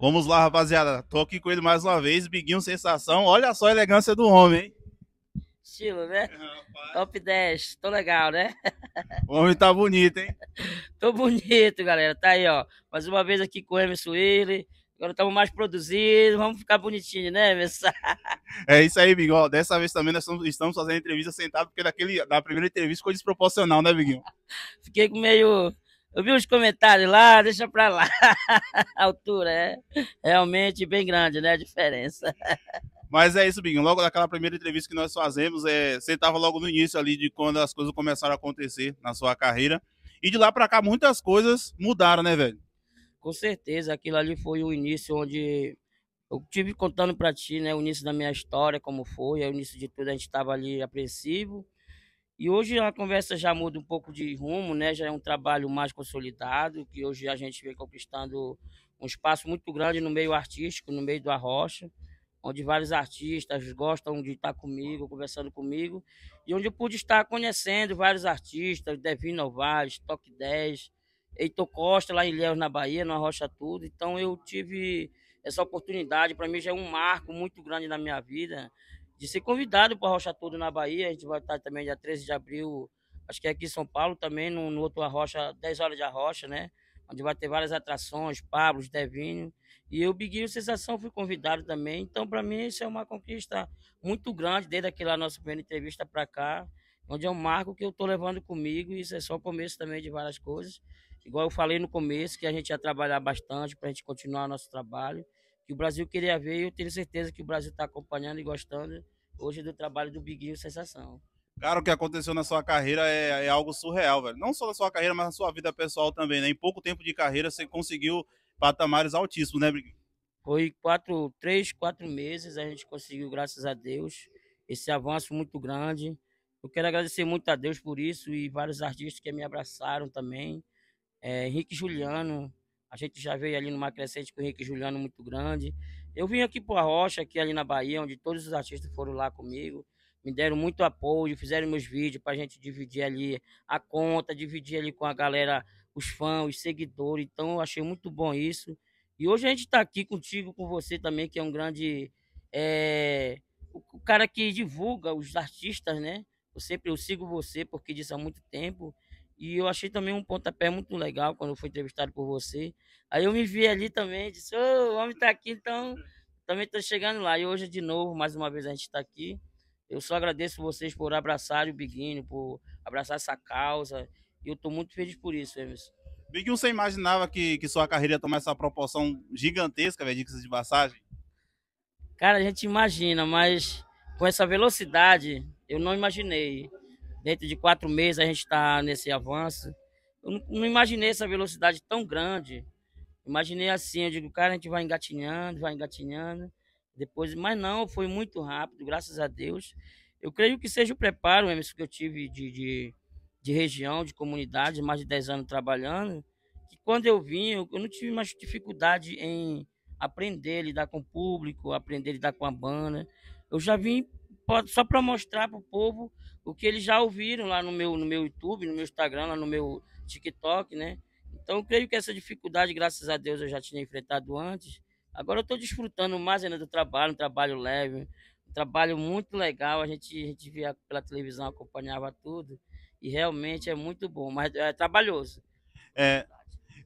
Vamos lá, rapaziada. Tô aqui com ele mais uma vez, Biguinho Sensação. Olha só a elegância do homem, hein? Estilo, né? É, Top 10. Tô legal, né? O homem tá bonito, hein? Tô bonito, galera. Tá aí, ó. Mais uma vez aqui com o Emerson Willy. Agora estamos mais produzidos, vamos ficar bonitinho, né, Emerson? É isso aí, Biguinho. Dessa vez também nós estamos fazendo entrevista sentado, porque daquele, da primeira entrevista ficou desproporcional, né, Biguinho? Fiquei com meio eu vi os comentários lá, deixa pra lá. A altura é realmente bem grande, né? A diferença. Mas é isso, Binho. Logo naquela primeira entrevista que nós fazemos, é, você estava logo no início ali de quando as coisas começaram a acontecer na sua carreira. E de lá para cá, muitas coisas mudaram, né, velho? Com certeza. Aquilo ali foi o início onde eu tive contando para ti, né, o início da minha história, como foi. É o início de tudo, a gente estava ali apreensivo e hoje a conversa já muda um pouco de rumo, né? Já é um trabalho mais consolidado, que hoje a gente vem conquistando um espaço muito grande no meio artístico, no meio do Arrocha, onde vários artistas gostam de estar comigo, conversando comigo, e onde eu pude estar conhecendo vários artistas, Devin Novares, Toque 10, Heitor Costa, lá em Léo na Bahia, no Arrocha Tudo. Então eu tive essa oportunidade, para mim já é um marco muito grande na minha vida, de ser convidado para Rocha Tudo na Bahia. A gente vai estar também dia 13 de abril, acho que é aqui em São Paulo também, no, no outro Rocha 10 horas de Rocha né? Onde vai ter várias atrações, Pablo, Devinho. E eu, Biguinho Sensação, fui convidado também. Então, para mim, isso é uma conquista muito grande, desde aquela nossa primeira entrevista para cá, onde é um marco que eu estou levando comigo. E isso é só o começo também de várias coisas. Igual eu falei no começo, que a gente ia trabalhar bastante para a gente continuar nosso trabalho que o Brasil queria ver e eu tenho certeza que o Brasil está acompanhando e gostando hoje do trabalho do Biguinho Sensação. Cara, o que aconteceu na sua carreira é, é, algo surreal, velho. Não só na sua carreira, mas na sua vida pessoal também, né? Em pouco tempo de carreira, você conseguiu patamares altíssimos, né, Biguinho? Foi quatro, três, quatro meses a gente conseguiu, graças a Deus, esse avanço muito grande. Eu quero agradecer muito a Deus por isso e vários artistas que me abraçaram também. É, Henrique Juliano, a gente já veio ali numa crescente com o Henrique Juliano muito grande. Eu vim aqui para a Rocha, aqui ali na Bahia, onde todos os artistas foram lá comigo. Me deram muito apoio, fizeram meus vídeos para a gente dividir ali a conta, dividir ali com a galera, os fãs, os seguidores. Então, eu achei muito bom isso. E hoje a gente está aqui contigo, com você também, que é um grande. É, o cara que divulga os artistas, né? Eu sempre eu sigo você, porque disso há muito tempo. E eu achei também um pontapé muito legal quando eu fui entrevistado por você. Aí eu me vi ali também, disse, ô, oh, o homem tá aqui, então também tô chegando lá. E hoje, de novo, mais uma vez a gente está aqui. Eu só agradeço vocês por abraçar o Biguinho, por abraçar essa causa. E eu estou muito feliz por isso, Emerson. Biguinho, você imaginava que, que sua carreira ia tomar essa proporção gigantesca, velho, dicas de passagem? Cara, a gente imagina, mas com essa velocidade, eu não imaginei. Dentro de quatro meses a gente está nesse avanço. Eu não, imaginei essa velocidade tão grande. Imaginei assim, eu digo, cara, a gente vai engatinhando, vai engatinhando. Depois, mas não, foi muito rápido, graças a Deus. Eu creio que seja o preparo, Emerson, que eu tive de, de, de região, de comunidade, mais de 10 anos trabalhando, que quando eu vim, eu, eu não tive mais dificuldade em aprender a lidar com o público, aprender a lidar com a banda. Eu já vim pode, só para mostrar para o povo o que eles já ouviram lá no meu, no meu YouTube, no meu Instagram, lá no meu TikTok, né? Então, creio que essa dificuldade, graças a Deus, eu já tinha enfrentado antes. Agora eu estou desfrutando mais ainda do trabalho, um trabalho leve, um trabalho muito legal. A gente, a gente via pela televisão, acompanhava tudo. E realmente é muito bom, mas é trabalhoso. É,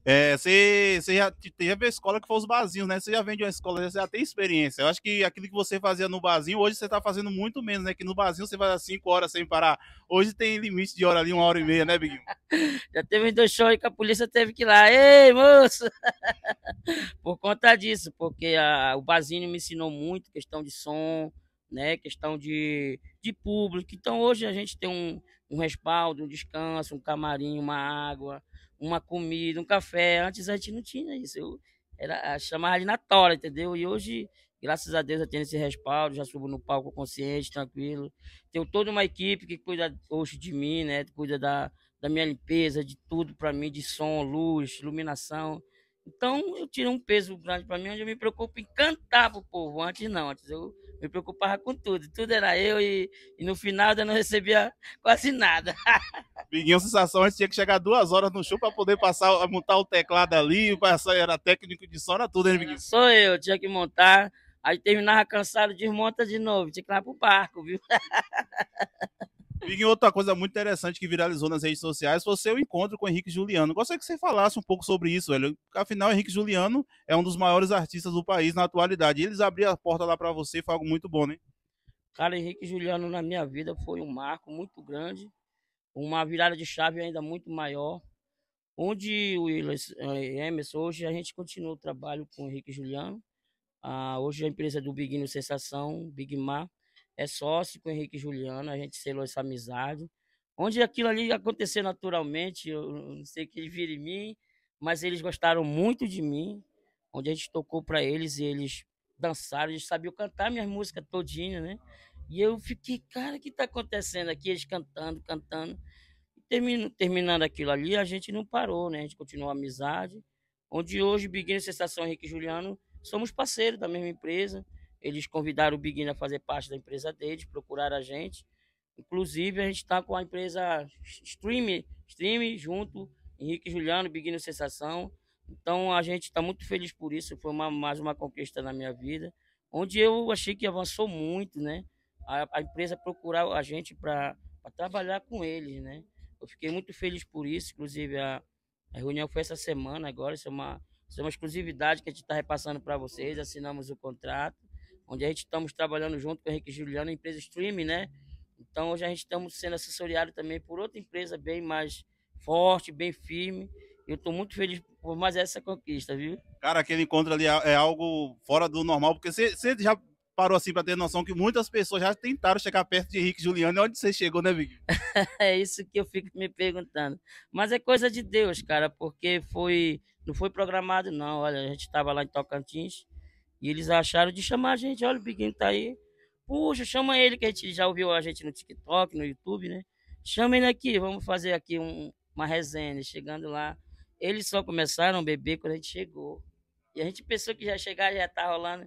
é, você, já tipo, teve a escola que foi os barzinhos, né? Você já vende uma escola, você já tem experiência. Eu acho que aquilo que você fazia no barzinho, hoje você está fazendo muito menos, né? Que no barzinho você faz 5 horas sem parar. Hoje tem limite de hora ali, uma hora e meia, né, Biguinho? já teve dois shows que a polícia teve que ir lá. Ei, moço! Por conta disso, porque a, o barzinho me ensinou muito, questão de som, né? Questão de, de público. Então hoje a gente tem um, um respaldo, um descanso, um camarim, uma água uma comida, um café. Antes a gente não tinha isso. Eu era, chamava ali na tora, entendeu? E hoje, graças a Deus, eu tenho esse respaldo, já subo no palco consciente, tranquilo. Tenho toda uma equipe que cuida hoje de mim, né? Cuida da, da minha limpeza, de tudo para mim, de som, luz, iluminação. Então, eu tiro um peso grande para mim, onde eu me preocupo em cantar o povo. Antes não, antes eu me preocupava com tudo. Tudo era eu e, e no final eu não recebia quase nada. Biguinho, sensação, antes tinha que chegar duas horas no show para poder passar, montar o teclado ali, passar, era técnico de som, era tudo, hein, Biguinho? Sou eu, tinha que montar. Aí terminava cansado, desmonta de novo, tinha que ir lá o barco, viu? E outra coisa muito interessante que viralizou nas redes sociais foi o seu encontro com o Henrique Juliano. Gostaria que você falasse um pouco sobre isso, velho. Afinal, Henrique Juliano é um dos maiores artistas do país na atualidade. E eles abriram a porta lá para você, foi algo muito bom, né? Cara, Henrique Juliano na minha vida foi um marco muito grande, uma virada de chave ainda muito maior. Onde o Willis eh, Emerson, hoje a gente continua o trabalho com o Henrique Juliano. Ah, hoje a empresa é do Biguinho Sensação, Big Mar, é sócio com o Henrique Juliano, a gente selou essa amizade. Onde aquilo ali aconteceu naturalmente, eu não sei que vira em mim, mas eles gostaram muito de mim, onde a gente tocou para eles e eles dançaram, eles sabiam cantar minhas músicas todinha, né? E eu fiquei, cara, o que está acontecendo aqui? Eles cantando, cantando. Termino, terminando aquilo ali, a gente não parou, né? A gente continuou a amizade. Onde hoje, Biguinho Sensação Henrique Juliano, somos parceiros da mesma empresa. Eles convidaram o Biguin a fazer parte da empresa deles, procuraram a gente. Inclusive, a gente está com a empresa Stream, Stream junto, Henrique Juliano, Biguinho Sensação. Então, a gente está muito feliz por isso. Foi uma, mais uma conquista na minha vida, onde eu achei que avançou muito, né? A, a empresa procurar a gente para trabalhar com eles, né? Eu fiquei muito feliz por isso. Inclusive, a, a reunião foi essa semana agora. Isso é uma, isso é uma exclusividade que a gente está repassando para vocês. Assinamos o contrato onde a gente estamos trabalhando junto com o Henrique Juliano, empresa Streaming, né? Então hoje a gente estamos sendo assessoriado também por outra empresa bem mais forte, bem firme. Eu estou muito feliz por mais essa conquista, viu? Cara, aquele encontro ali é, é algo fora do normal, porque você já parou assim para ter noção que muitas pessoas já tentaram chegar perto de Henrique Juliano. e Onde você chegou, né, Vicky? é isso que eu fico me perguntando. Mas é coisa de Deus, cara, porque foi não foi programado, não. Olha, a gente estava lá em Tocantins, e eles acharam de chamar a gente, olha o Biquinho tá aí. Puxa, chama ele, que a gente já ouviu a gente no TikTok, no YouTube, né? Chama ele aqui, vamos fazer aqui um, uma resenha. Chegando lá, eles só começaram a beber quando a gente chegou. E a gente pensou que já chegar, já tá rolando.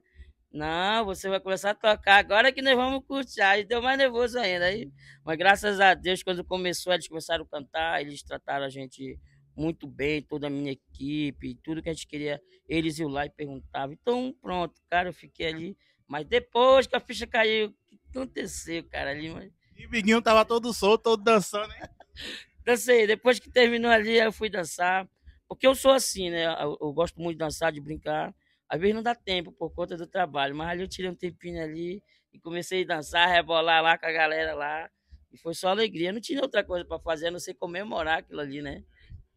Não, você vai começar a tocar agora que nós vamos curtir. Aí deu mais nervoso ainda. Aí, mas graças a Deus, quando começou, eles começaram a cantar, eles trataram a gente muito bem, toda a minha equipe, tudo que a gente queria, eles iam lá e perguntavam. Então, pronto, cara, eu fiquei ali. Mas depois que a ficha caiu, o que aconteceu, cara, ali? Mas... E o Biguinho tava todo solto, todo dançando, hein? Dancei. Depois que terminou ali, eu fui dançar. Porque eu sou assim, né? Eu, eu, gosto muito de dançar, de brincar. Às vezes não dá tempo por conta do trabalho, mas ali eu tirei um tempinho ali e comecei a dançar, rebolar lá com a galera lá. E foi só alegria. não tinha outra coisa para fazer, a não ser comemorar aquilo ali, né?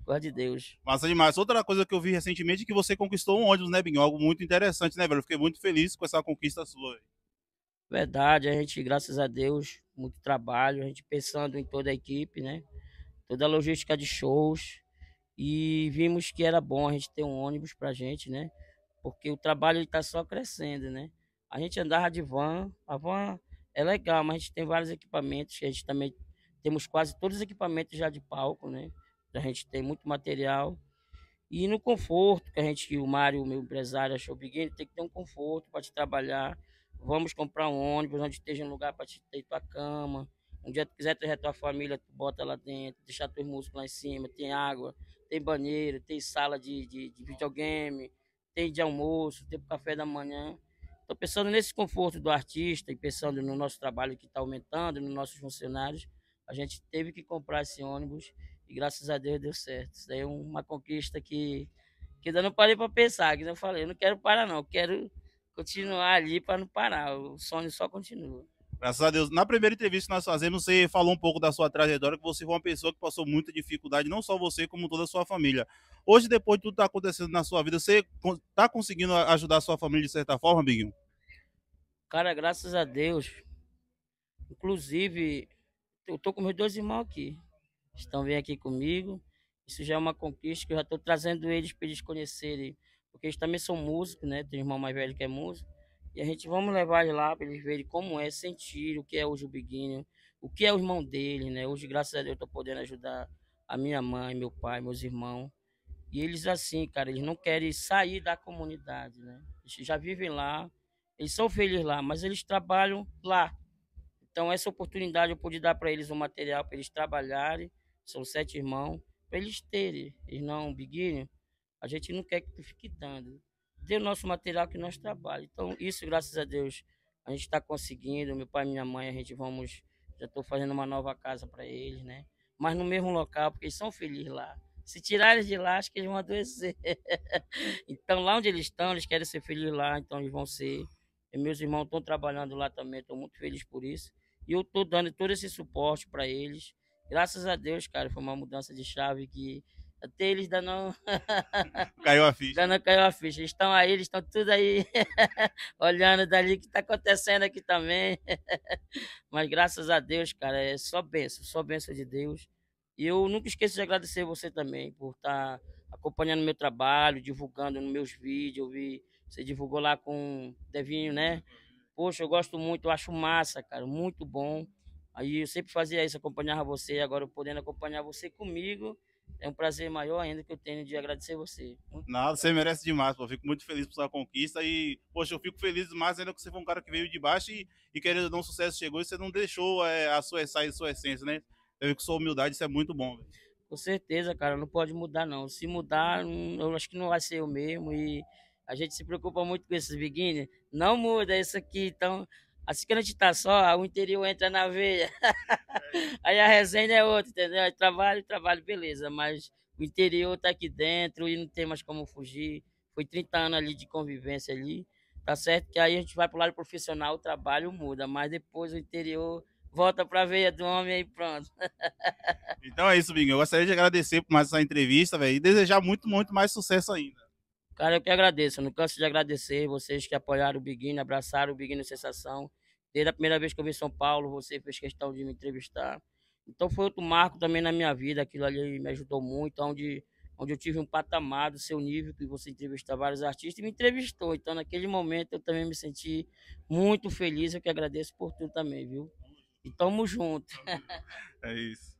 Glória de Deus. Massa demais. Outra coisa que eu vi recentemente é que você conquistou um ônibus, né, Binho? Algo muito interessante, né, velho? Eu fiquei muito feliz com essa conquista sua. Verdade, a gente, graças a Deus, muito trabalho, a gente pensando em toda a equipe, né? Toda a logística de shows. E vimos que era bom a gente ter um ônibus pra gente, né? Porque o trabalho está só crescendo, né? A gente andava de van, a van é legal, mas a gente tem vários equipamentos, a gente também temos quase todos os equipamentos já de palco, né? A gente tem muito material. E no conforto, que a gente, o Mário, meu empresário, achou pequeno tem que ter um conforto para te trabalhar. Vamos comprar um ônibus onde esteja um lugar para te ter tua cama. Um dia tu quiser trazer tua família, tu bota lá dentro, deixar teus músculos lá em cima, tem água, tem banheiro, tem sala de, de, de videogame, tem de almoço, tem café da manhã. Estou pensando nesse conforto do artista e pensando no nosso trabalho que está aumentando, nos nossos funcionários. A gente teve que comprar esse ônibus e graças a Deus deu certo. Isso daí é uma conquista que, que ainda não parei para pensar. Que eu falei, eu não quero parar, não. Eu quero continuar ali para não parar. O sonho só continua. Graças a Deus. Na primeira entrevista que nós fazemos, você falou um pouco da sua trajetória, que você foi uma pessoa que passou muita dificuldade, não só você, como toda a sua família. Hoje, depois de tudo que está acontecendo na sua vida, você está conseguindo ajudar a sua família de certa forma, Biguinho? Cara, graças a Deus. Inclusive, eu tô com meus dois irmãos aqui estão vendo aqui comigo. Isso já é uma conquista que eu já estou trazendo eles para eles conhecerem, porque eles também são músicos, né? Tem um irmão mais velho que é músico. E a gente vamos levar eles lá para eles verem como é sentir o que é hoje o Biguinho, o que é o irmão dele, né? Hoje, graças a Deus, estou podendo ajudar a minha mãe, meu pai, meus irmãos. E eles assim, cara, eles não querem sair da comunidade, né? Eles já vivem lá, eles são felizes lá, mas eles trabalham lá. Então essa oportunidade eu pude dar para eles um material para eles trabalharem são sete irmãos, para eles terem, eles não é biguinho, a gente não quer que tu fique dando. Dê o nosso material que nós trabalhamos. Então, isso, graças a Deus, a gente está conseguindo. Meu pai e minha mãe, a gente vamos. Já estou fazendo uma nova casa para eles, né? Mas no mesmo local, porque eles são felizes lá. Se tirar eles de lá, acho que eles vão adoecer. então, lá onde eles estão, eles querem ser felizes lá, então eles vão ser. E meus irmãos estão trabalhando lá também, estou muito feliz por isso. E eu estou dando todo esse suporte para eles Graças a Deus, cara, foi uma mudança de chave que até eles ainda não. Caiu a ficha. Ainda não caiu a ficha. Eles estão aí, eles estão tudo aí olhando dali o que está acontecendo aqui também. Mas graças a Deus, cara, é só benção, só benção de Deus. E eu nunca esqueço de agradecer você também por estar tá acompanhando meu trabalho, divulgando nos meus vídeos. Eu vi, você divulgou lá com o Devinho, né? Poxa, eu gosto muito, eu acho massa, cara, muito bom. Aí eu sempre fazia isso, acompanhava você, agora podendo acompanhar você comigo, é um prazer maior ainda que eu tenho de agradecer você. Nada, você merece demais, pô. Eu fico muito feliz por sua conquista e, poxa, eu fico feliz demais ainda que você foi um cara que veio de baixo e, e querendo dar um sucesso, chegou e você não deixou é, a sua essência, sua essência, né? Eu vi que sua humildade, isso é muito bom, Com certeza, cara, não pode mudar, não. Se mudar, hum, eu acho que não vai ser eu mesmo e a gente se preocupa muito com esses beginners. Não muda isso aqui, então Assim que a gente tá só, ah, o interior entra na veia. É. Aí a resenha é outra, entendeu? Aí trabalho, trabalho, beleza. Mas o interior tá aqui dentro e não tem mais como fugir. Foi 30 anos ali de convivência ali. Tá certo que aí a gente vai pro lado profissional, o trabalho muda. Mas depois o interior volta para veia do homem aí pronto. então é isso, Bingo. Eu gostaria de agradecer por mais essa entrevista, velho, e desejar muito, muito mais sucesso ainda. Cara, eu que agradeço, eu não canso de agradecer vocês que apoiaram o Biguinho, abraçaram o Biguinho Sensação. Desde a primeira vez que eu vim em São Paulo, você fez questão de me entrevistar. Então foi outro marco também na minha vida, aquilo ali me ajudou muito, onde, onde eu tive um patamar do seu nível, que você entrevistou vários artistas e me entrevistou. Então naquele momento eu também me senti muito feliz, eu que agradeço por tudo também, viu? E tamo junto. É isso.